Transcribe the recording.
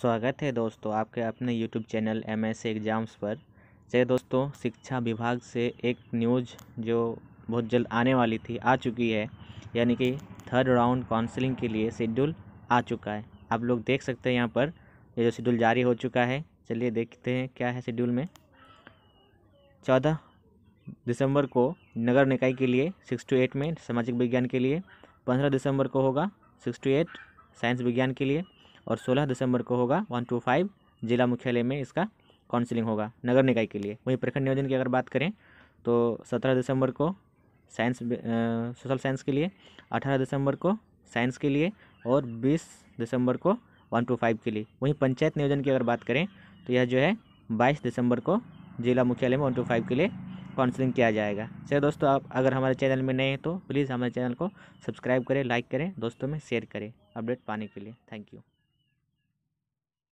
स्वागत है दोस्तों आपके अपने YouTube channel M S exams पर से दोस्तों शिक्षा विभाग से एक न्यूज जो बहुत जल्द आने वाली थी आ चुकी है यानी कि थर्ड राउंड काउंसलिंग के लिए शेड्यूल आ चुका है आप लोग देख सकते हैं यहाँ पर ये जो शेड्यूल जारी हो चुका है चलिए देखते हैं क्या है शेड्यूल में चौदह दिसंबर को नगर निकाय के लिए सिक्स टू एट में सामाजिक विज्ञान के लिए पंद्रह दिसंबर को होगा सिक्स टू एट साइंस विज्ञान के लिए और सोलह दिसंबर को होगा वन टू फाइव जिला मुख्यालय में इसका काउंसिलिंग होगा नगर निकाय के लिए वहीं प्रखंड नियोजन की अगर बात करें तो सत्रह दिसंबर को साइंस सोशल साइंस के लिए अठारह दिसंबर को साइंस के लिए और बीस दिसंबर को वन टू फाइव के लिए वहीं पंचायत नियोजन की अगर बात करें तो यह जो है बाईस दिसंबर को जिला मुख्यालय में वन टू फाइव के लिए काउंसलिंग किया जाएगा चलिए दोस्तों आप अगर हमारे चैनल में नए हैं तो प्लीज़ हमारे चैनल को सब्सक्राइब करें लाइक करें दोस्तों में शेयर करें अपडेट पाने के लिए थैंक यू